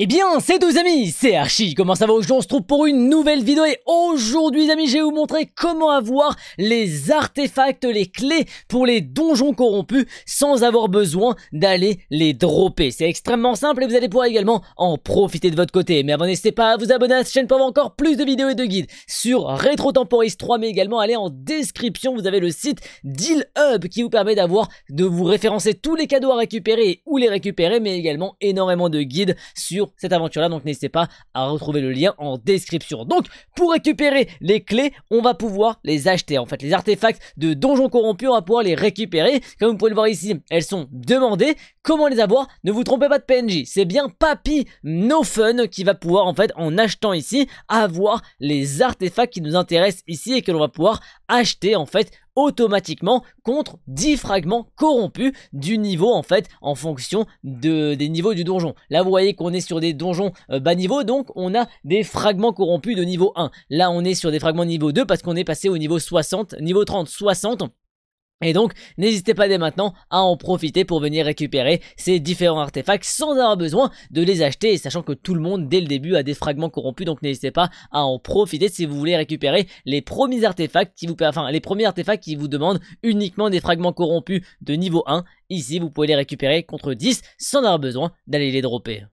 Eh bien, c'est deux amis, c'est Archie, comment ça va aujourd'hui On se trouve pour une nouvelle vidéo et aujourd'hui, amis, je vais vous montrer comment avoir les artefacts, les clés pour les donjons corrompus sans avoir besoin d'aller les dropper. C'est extrêmement simple et vous allez pouvoir également en profiter de votre côté. Mais avant, n'hésitez pas à vous abonner à cette chaîne pour avoir encore plus de vidéos et de guides sur Retro Temporis 3, mais également allez en description, vous avez le site Deal Hub qui vous permet d'avoir, de vous référencer tous les cadeaux à récupérer ou les récupérer, mais également énormément de guides sur cette aventure-là. Donc n'hésitez pas à retrouver le lien en description. Donc pour récupérer les clés, on va pouvoir les acheter. En fait, les artefacts de Donjon Corrompu, on va pouvoir les récupérer. Comme vous pouvez le voir ici, elles sont demandées. Comment les avoir Ne vous trompez pas de PNJ. C'est bien Papy No Fun qui va pouvoir, en fait, en achetant ici, avoir les artefacts qui nous intéressent ici et que l'on va pouvoir acheter, en fait, automatiquement contre 10 fragments corrompus du niveau en fait en fonction de, des niveaux du donjon. Là vous voyez qu'on est sur des donjons euh, bas niveau donc on a des fragments corrompus de niveau 1. Là on est sur des fragments de niveau 2 parce qu'on est passé au niveau 60, niveau 30, 60 et donc, n'hésitez pas dès maintenant à en profiter pour venir récupérer ces différents artefacts sans avoir besoin de les acheter, sachant que tout le monde, dès le début, a des fragments corrompus, donc n'hésitez pas à en profiter si vous voulez récupérer les premiers artefacts qui vous, les premiers artefacts qui vous demandent uniquement des fragments corrompus de niveau 1. Ici, vous pouvez les récupérer contre 10 sans avoir besoin d'aller les dropper.